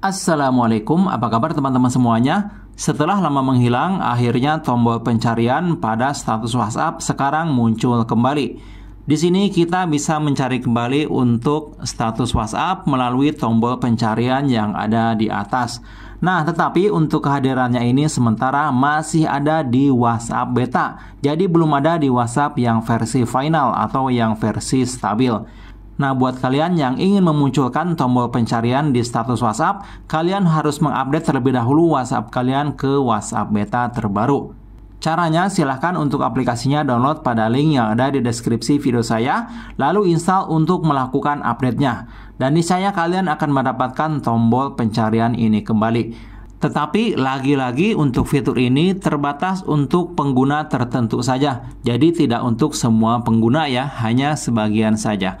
Assalamualaikum, apa kabar teman-teman semuanya? Setelah lama menghilang, akhirnya tombol pencarian pada status WhatsApp sekarang muncul kembali. Di sini kita bisa mencari kembali untuk status WhatsApp melalui tombol pencarian yang ada di atas. Nah, tetapi untuk kehadirannya ini sementara masih ada di WhatsApp beta. Jadi belum ada di WhatsApp yang versi final atau yang versi stabil. Nah, buat kalian yang ingin memunculkan tombol pencarian di status WhatsApp, kalian harus mengupdate terlebih dahulu WhatsApp kalian ke WhatsApp beta terbaru. Caranya silahkan untuk aplikasinya download pada link yang ada di deskripsi video saya, lalu install untuk melakukan update-nya. Dan niscaya kalian akan mendapatkan tombol pencarian ini kembali. Tetapi lagi-lagi untuk fitur ini terbatas untuk pengguna tertentu saja, jadi tidak untuk semua pengguna ya, hanya sebagian saja.